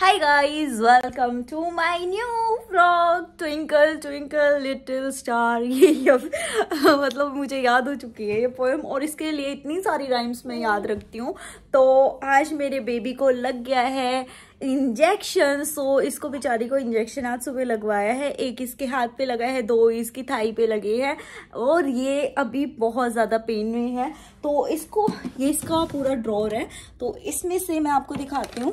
Hi guys, welcome to my new vlog Twinkle Twinkle Little Star ये मतलब मुझे याद हो चुकी है ये पोएम और इसके लिए इतनी सारी राइम्स मैं याद hmm. रखती हूँ तो आज मेरे बेबी को लग गया है इंजेक्शन सो इसको बेचारी को इंजेक्शन आज सुबह लगवाया है एक इसके हाथ पे लगा है दो इसकी थाई पे लगे हैं और ये अभी बहुत ज़्यादा पेन में है तो इसको ये इसका पूरा ड्रॉर है तो इसमें से मैं आपको दिखाती हूँ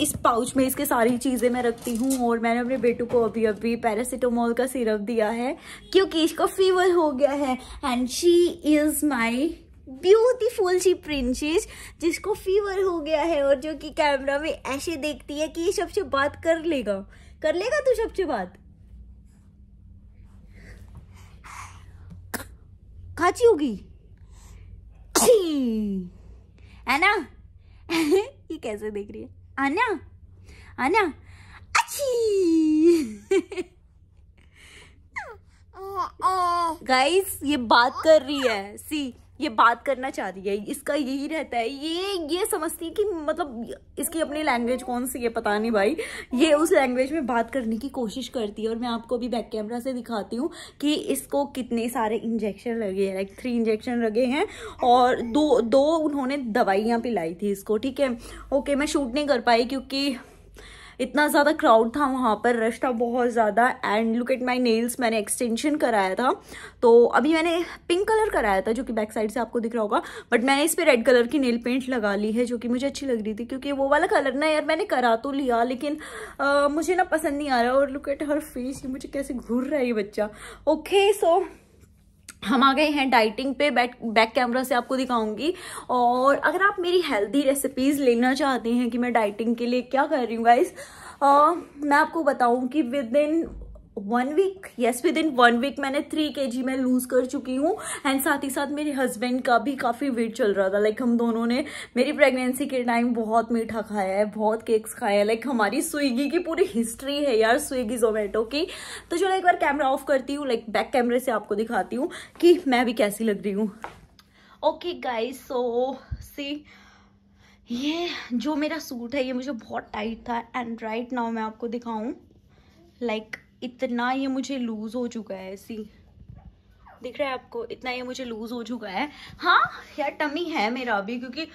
इस पाउच में इसके सारी चीज़ें मैं रखती हूँ और मैंने अपने बेटू को अभी अभी पैरासिटामोल का सिरप दिया है क्योंकि इसको फीवर हो गया है and she is my beautiful sea princess जिसको फीवर हो गया है और जो कि कैमरा में ऐसे देखती है कि ये सबसे बात कर लेगा कर लेगा तू सबसे बात खाची होगी है ना ये कैसे देख रही है आना आना अच्छी गाइस ये बात कर रही है सी ये बात करना चाह रही है इसका यही रहता है ये ये समझती है कि मतलब इसकी अपनी लैंग्वेज कौन सी है पता नहीं भाई ये उस लैंग्वेज में बात करने की कोशिश करती है और मैं आपको अभी बैक कैमरा से दिखाती हूँ कि इसको कितने सारे इंजेक्शन लगे हैं लाइक थ्री इंजेक्शन लगे हैं और दो दो उन्होंने दवाइयाँ पिलाई थी इसको ठीक है ओके मैं शूट नहीं कर पाई क्योंकि इतना ज़्यादा क्राउड था वहाँ पर रश था बहुत ज़्यादा and look at my nails मैंने एक्सटेंशन कराया था तो अभी मैंने पिंक कलर कराया था जो कि बैक साइड से आपको दिख रहा होगा बट मैंने इस पर रेड कलर की नेल पेंट लगा ली है जो कि मुझे अच्छी लग रही थी क्योंकि वो वाला कलर ना यार मैंने करा तो लिया लेकिन आ, मुझे ना पसंद नहीं आ रहा और लुक एट हर फेस मुझे कैसे घूर रहा है ये बच्चा ओके सो हम आ गए हैं डाइटिंग पे बैक बैक कैमरा से आपको दिखाऊंगी और अगर आप मेरी हेल्दी रेसिपीज़ लेना चाहते हैं कि मैं डाइटिंग के लिए क्या कर रही हूँ गाइज़ मैं आपको बताऊँ कि within one week yes within one week मैंने थ्री के जी मैं लूज़ कर चुकी हूँ एंड साथ ही साथ मेरे हस्बैंड का भी काफ़ी वेट चल रहा था लाइक like, हम दोनों ने मेरी प्रेगनेंसी के टाइम बहुत मीठा खाया है बहुत केक्स खाए हैं लाइक like, हमारी स्विगी की पूरी हिस्ट्री है यार स्विगी जोमेटो की तो चलो एक बार कैमरा ऑफ करती हूँ लाइक बैक कैमरे से आपको दिखाती हूँ कि मैं भी कैसी लग रही हूँ ओके गाइज सो सी ये जो मेरा सूट है ये मुझे बहुत टाइट था एंड राइट नाउ मैं आपको दिखाऊँ लाइक like, इतना ये मुझे लूज़ हो चुका है सी दिख रहा है आपको इतना ये मुझे लूज़ हो चुका है हाँ यार टमी है मेरा अभी क्योंकि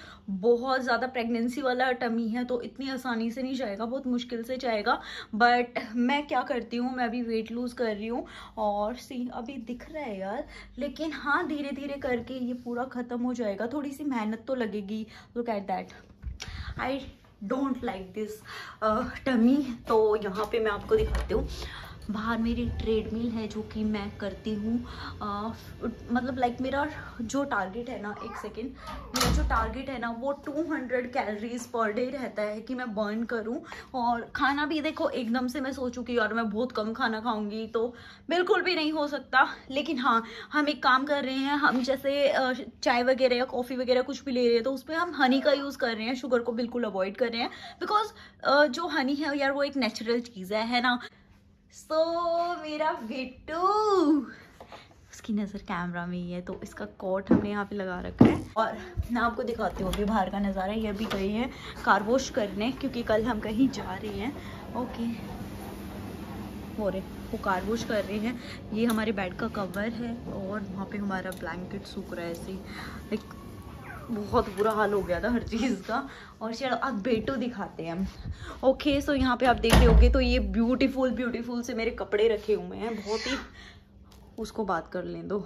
बहुत ज़्यादा प्रेगनेंसी वाला टमी है तो इतनी आसानी से नहीं जाएगा बहुत मुश्किल से जाएगा बट मैं क्या करती हूँ मैं अभी वेट लूज़ कर रही हूँ और सी अभी दिख रहा है यार लेकिन हाँ धीरे धीरे करके ये पूरा ख़त्म हो जाएगा थोड़ी सी मेहनत तो लगेगी look at that I don't like this tummy तो यहाँ पे मैं आपको दिखाती हूँ बाहर मेरी ट्रेडमिल है जो कि मैं करती हूँ मतलब लाइक मेरा जो टारगेट है ना एक सेकेंड मेरा जो टारगेट है ना वो 200 कैलोरीज पर डे रहता है कि मैं बर्न करूँ और खाना भी देखो एकदम से मैं सोचूँ कि यार मैं बहुत कम खाना खाऊंगी तो बिल्कुल भी नहीं हो सकता लेकिन हाँ हम एक काम कर रहे हैं हम जैसे चाय वगैरह या कॉफ़ी वगैरह कुछ भी ले रहे हैं तो उस पर हम हनी का यूज़ कर रहे हैं शुगर को बिल्कुल अवॉइड कर रहे हैं बिकॉज जो हनी है यार वो एक नेचुरल चीज़ है है ना सो so, मेरा बिट्टू उसकी नज़र कैमरा में ही है तो इसका कोट हमने यहाँ पे लगा रखा है और मैं आपको दिखाती हूँ अभी बाहर का नज़ारा ये भी गई है कार वॉश करने क्योंकि कल हम कहीं जा रहे हैं ओके हो रहे वो कार वॉश कर रहे हैं ये हमारे बेड का कवर है और वहाँ पे हमारा ब्लैंकेट सूख रहा है ऐसे लाइक बहुत बुरा हाल हो गया था हर चीज़ का और शायद आप बेटो दिखाते हैं ओके सो यहाँ पे आप देख रहे होगे तो ये ब्यूटीफुल ब्यूटीफुल से मेरे कपड़े रखे हुए हैं बहुत ही उसको बात कर लें दो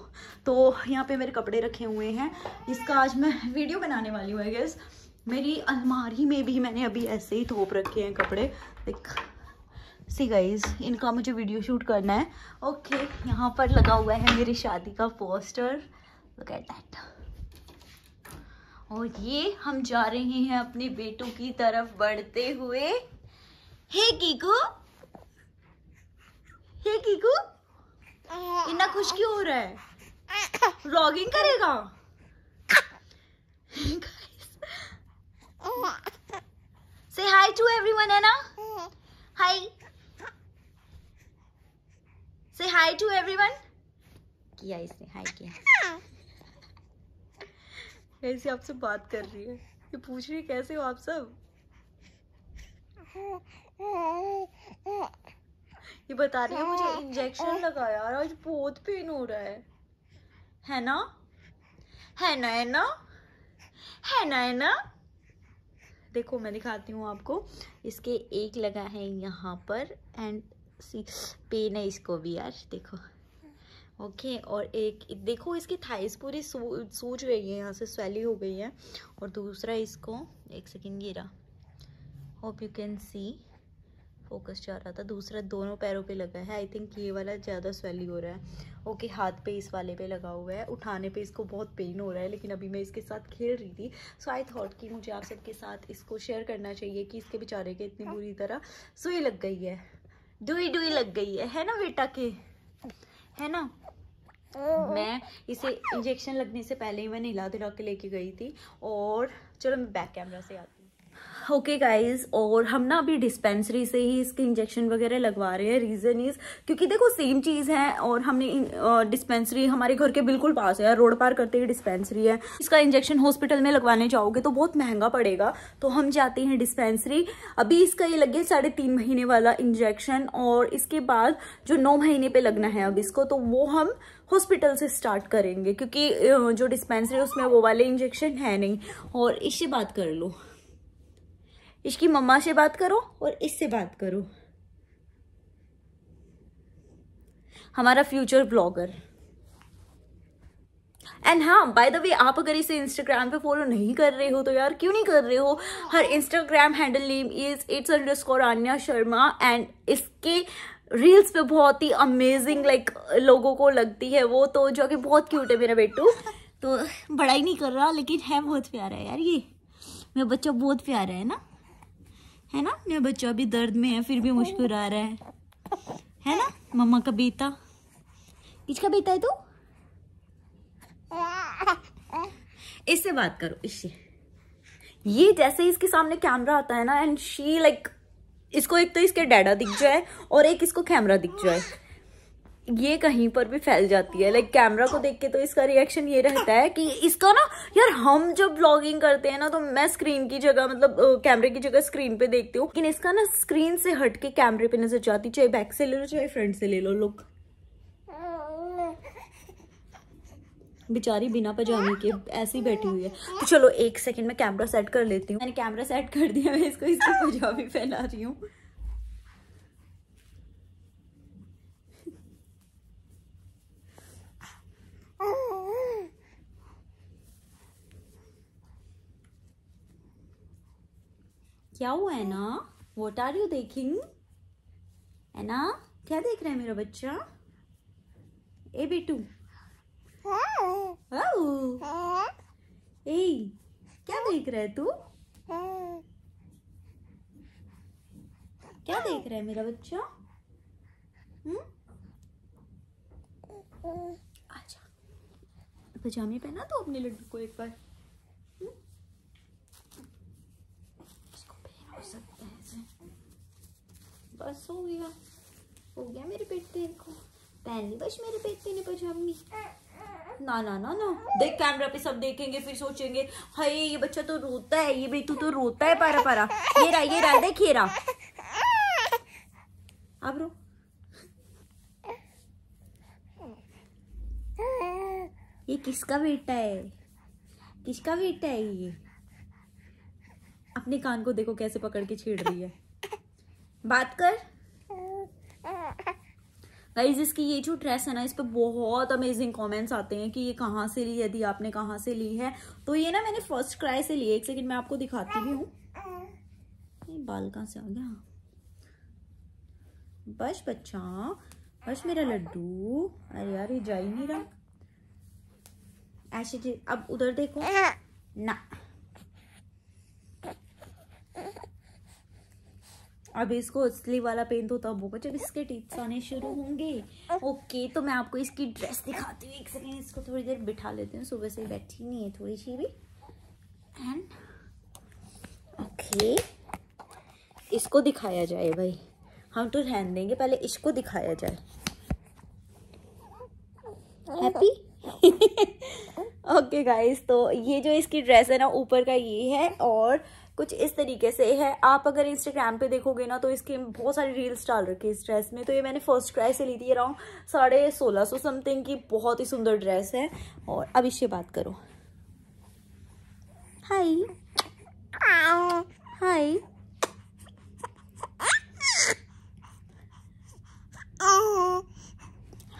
तो यहाँ पे मेरे कपड़े रखे हुए हैं इसका आज मैं वीडियो बनाने वाली हूँ आई गेस मेरी अलमारी में भी मैंने अभी ऐसे ही थोप रखे हैं कपड़े देख सी गाइज इनका मुझे वीडियो शूट करना है ओके यहाँ पर लगा हुआ है मेरी शादी का पोस्टर लुक एट दैट और ये हम जा रहे हैं अपने बेटों की तरफ बढ़ते हुए हे कीकू हे कीकू इतना खुश क्यों हो रहा है व्लॉगिंग करेगा से हाय टू एवरीवन है ना हाय से हाय टू एवरीवन किया इसने हाय किया ऐसी आपसे बात कर रही है ये पूछ रही कैसे हो आप सब ये बता रही है मुझे इंजेक्शन लगाया और आज बहुत पेन हो रहा है है ना है ना है ना है ना है ना देखो मैं दिखाती हूँ आपको इसके एक लगा है यहाँ पर एंड सी पेन है इसको भी यार देखो ओके okay, और एक देखो इसकी थाइस पूरी सूज गई है यहाँ से स्वेली हो गई है और दूसरा इसको एक सेकेंड गिरा hope you can see focus जा रहा था दूसरा दोनों पैरों पे लगा है आई थिंक ये वाला ज़्यादा स्वेली हो रहा है ओके हाथ पे इस वाले पे लगा हुआ है उठाने पे इसको बहुत पेन हो रहा है लेकिन अभी मैं इसके साथ खेल रही थी सो आई थॉट कि मुझे आप सबके साथ इसको शेयर करना चाहिए कि इसके बेचारे के इतनी बुरी तरह सुई लग गई है डुई डुई लग गई है है ना बेटा के है ना मैं इसे इंजेक्शन लगने से पहले ही मैं नीला दिला के लेके गई थी और चलो मैं बैक कैमरा से आती ओके okay और हम ना अभी डिस्पेंसरी से ही इसके इंजेक्शन वगैरह लगवा रहे हैं रीज़न इज़ क्योंकि देखो सेम चीज़ है और हमने डिस्पेंसरी हमारे घर के बिल्कुल पास है रोड पार करते ही डिस्पेंसरी है इसका इंजेक्शन हॉस्पिटल में लगवाने जाओगे तो बहुत महंगा पड़ेगा तो हम जाते हैं डिस्पेंसरी अभी इसका ये लग गया साढ़े तीन महीने वाला इंजेक्शन और इसके बाद जो नौ महीने पर लगना है अब इसको तो वो हम हॉस्पिटल से स्टार्ट करेंगे क्योंकि जो डिस्पेंसरी उसमें वो वाले इंजेक्शन है नहीं और इससे बात कर लो इसकी मम्मा से बात करो और इससे बात करो हमारा फ्यूचर ब्लॉगर एंड हाँ बाय द वे आप अगर इसे इंस्टाग्राम पे फॉलो नहीं कर रहे हो तो यार क्यों नहीं कर रहे हो her Instagram handle name is it's underscore Aanya Sharma and इसके रील्स पे बहुत ही अमेजिंग लाइक लोगों को लगती है वो तो जो कि बहुत क्यूट है मेरा बेटू तो बड़ा ही नहीं कर रहा लेकिन है बहुत प्यारा है यार ये मेरा बच्चा बहुत प्यारा है ना है ना मेरा बच्चा भी दर्द में है फिर भी मुस्कुरा रहा है है ना मम्मा का बेटा किसका बेटा है तू इससे बात करो इससे ये जैसे इसके सामने कैमरा आता है ना एंड शी लाइक इसको एक तो इसके डैडा दिख जाए और एक इसको कैमरा दिख जाए ये कहीं पर भी फैल जाती है लाइक कैमरा को देख के तो इसका रिएक्शन ये रहता है कि इसका ना यार हम जब ब्लॉगिंग करते हैं ना तो मैं स्क्रीन की जगह मतलब कैमरे की जगह स्क्रीन पे देखती हूँ लेकिन इसका ना स्क्रीन से हटके कैमरे पे नजर जाती चाहे बैक से ले लो चाहे फ्रंट से ले लो लुक बेचारी बिना पजामे के ऐसी बैठी हुई है तो चलो एक सेकंड में कैमरा सेट कर लेती हूँ मैंने कैमरा सेट कर दिया मैं इसको इसको पजामी पहना रही हूँ क्या हुआ है ना वॉट आर यू देखिंग है ना क्या देख रहा है मेरा बच्चा ए बेटू हाँ। हाँ। ए क्या देख रहा है तू क्या देख रहा है मेरा बच्चा हम्म? हाँ। अच्छा पजामे पहना तो अपने लड्डू को एक बार बस हो गया हो गया मेरे पेट तेरे को पहली बस मेरे पेट तेरे पर जाऊंगी ना ना ना ना देख कैमरा पे सब देखेंगे फिर सोचेंगे हाय ये बच्चा तो रोता है ये बेटू तो रोता है पारा पारा ये रहा ये रहा देख ये रहा अब रो ये किसका बेटा है किसका बेटा है ये अपने कान को देखो कैसे पकड़ के छेड़ रही है बात कर गाइज इसकी ये जो ड्रेस है ना इस पर बहुत अमेजिंग कमेंट्स आते हैं कि ये कहाँ से ली यदि आपने कहाँ से ली है तो ये ना मैंने फर्स्ट क्राई से ली एक सेकंड मैं आपको दिखाती भी हूँ बाल कहाँ से आ गया बस बच्चा बस मेरा लड्डू अरे यार ये जा ही नहीं रहा ऐसे अब उधर देखो ना अब इसको असली वाला पेन तो तब होगा जब इसके टिप्स आने शुरू होंगे ओके तो मैं आपको इसकी ड्रेस दिखाती हूँ एक सेकेंड इसको थोड़ी देर बिठा लेते हैं सुबह से बैठी नहीं है थोड़ी सी भी एंड ओके इसको दिखाया जाए भाई हम तो ध्यान देंगे पहले इसको दिखाया जाए हैप्पी ओके गाइस तो ये जो इसकी ड्रेस है ना ऊपर का ये है और कुछ इस तरीके से है आप अगर इंस्टाग्राम पे देखोगे ना तो इसके बहुत सारी रील्स डाल रखी है इस ड्रेस में तो ये मैंने फर्स्ट ट्राई से ली थी अराउंड साढ़े सोलह सौ समथिंग की बहुत ही सुंदर ड्रेस है और अब इससे बात करो हाय हाय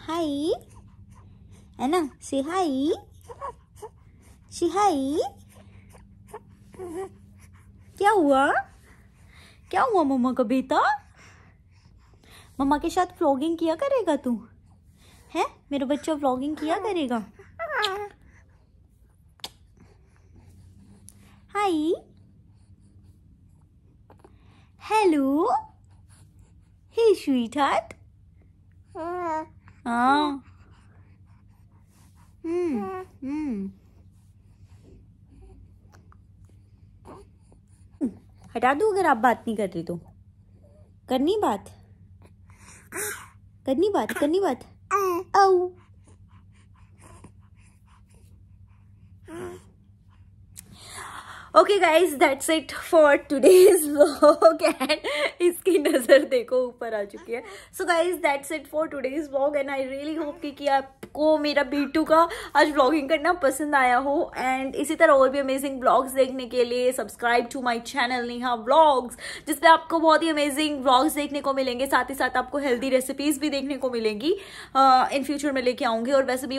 हाय है ना से हाई शिहाई क्या हुआ क्या हुआ मम्मा का बेटा मम्मा के साथ व्लॉगिंग किया करेगा तू है मेरा बच्चा व्लॉगिंग किया करेगा hi hello hey sweetheart हाँ हम्म हम्म हटा दू अगर आप बात नहीं कर रही तो करनी बात करनी बात करनी बात okay guys that's it for today's walk and इसकी नज़र देखो ऊपर आ चुकी है so guys that's it for today's walk and I really hope कि, कि आपको मेरा बीटू का आज व्लॉगिंग करना पसंद आया हो एंड इसी तरह और भी अमेजिंग ब्लॉग्स देखने के लिए subscribe to my channel Neha vlogs जिसपे आपको बहुत ही अमेजिंग ब्लॉग्स देखने को मिलेंगे साथ ही साथ आपको हेल्दी रेसिपीज़ भी देखने को मिलेंगी इन uh, फ्यूचर में लेके आऊँगी और वैसे भी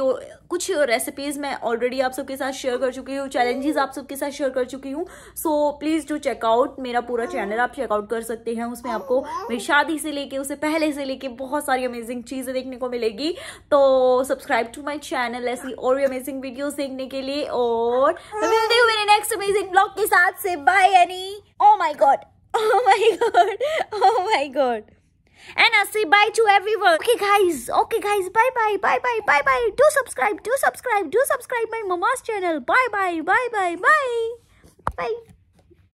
कुछ रेसिपीज़ मैं ऑलरेडी आप सबके साथ शेयर कर चुकी हूँ चैलेंजेस आप सबके साथ शेयर कर चुकी चुकी हूँ सो प्लीज़ डू चेकआउट मेरा पूरा चैनल आप चेकआउट कर सकते हैं उसमें आपको मेरी शादी से लेके उसे पहले से लेके बहुत सारी अमेजिंग चीज़ें देखने को मिलेगी तो सब्सक्राइब टू माई चैनल ऐसी और भी अमेजिंग वीडियो देखने के लिए और मेरे नेक्स्ट अमेजिंग ब्लॉग के साथ से बाय एनी oh my god and i say bye to everyone okay guys okay guys bye bye bye bye bye bye do subscribe do subscribe do subscribe my mama's channel bye bye bye bye bye Bye.